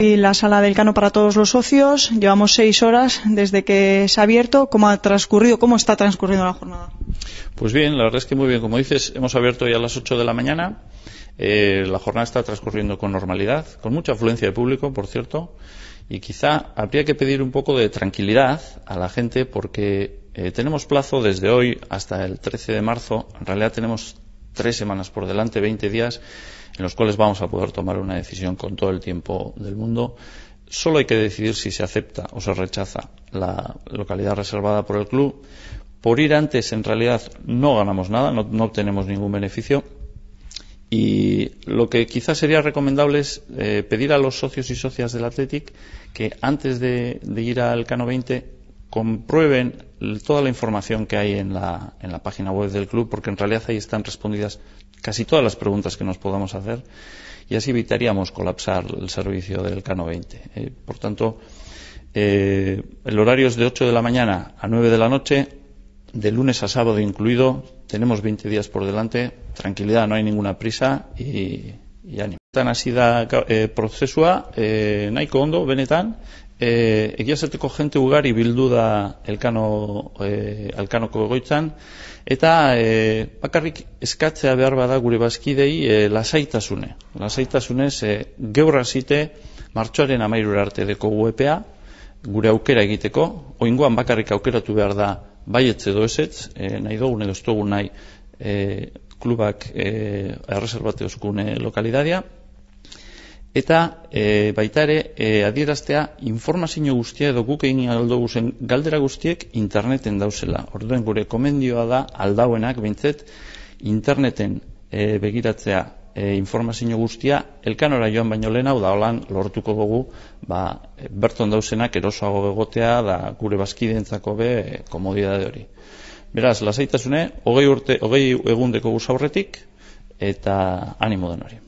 Y la sala del Cano para todos los socios. Llevamos seis horas desde que se ha abierto. ¿Cómo ha transcurrido? ¿Cómo está transcurriendo la jornada? Pues bien, la verdad es que muy bien. Como dices, hemos abierto ya a las ocho de la mañana. Eh, la jornada está transcurriendo con normalidad, con mucha afluencia de público, por cierto. Y quizá habría que pedir un poco de tranquilidad a la gente porque eh, tenemos plazo desde hoy hasta el 13 de marzo. En realidad tenemos tres semanas por delante, 20 días, en los cuales vamos a poder tomar una decisión con todo el tiempo del mundo. Solo hay que decidir si se acepta o se rechaza la localidad reservada por el club. Por ir antes, en realidad, no ganamos nada, no, obtenemos ningún beneficio. Y lo que quizás sería recomendable es eh, pedir a los socios y socias del Athletic que antes de, de ir al Cano 20 comprueben toda la información que hay en la, en la página web del club, porque en realidad ahí están respondidas casi todas las preguntas que nos podamos hacer y así evitaríamos colapsar el servicio del Cano 20. Eh, por tanto, eh, el horario es de 8 de la mañana a 9 de la noche, de lunes a sábado incluido. Tenemos 20 días por delante. Tranquilidad, no hay ninguna prisa y, y ánimo. Tan así da eh, procesua, eh E, eh, egia zateko jente ugari bildu da elkano, e, alkanoko egoitzan, eta e, bakarrik eskatzea behar bada gure bazkidei lasaitasune. Lasaitasunez, e, geurra zite, martxoaren amairura arte deko UEPA, gure aukera egiteko, oingoan bakarrik aukeratu behar da baietz edo ezetz, e, nahi dugun edo ez dugun nahi e, klubak e, erreserbate oskune lokalidadea, eta e, baita ere e, adieraztea informazio guztia edo guk egin guzen galdera guztiek interneten dauzela. Orduen gure komendioa da aldauenak bintzet interneten eh, begiratzea informazio guztia elkanora joan baino lehen hau da holan lortuko dugu ba, berton dauzenak erosoago begotea, da gure bazkidentzako be e, komodidade hori. Beraz, lasaitasune, hogei urte, hogei egundeko guzaurretik, eta animo den hori.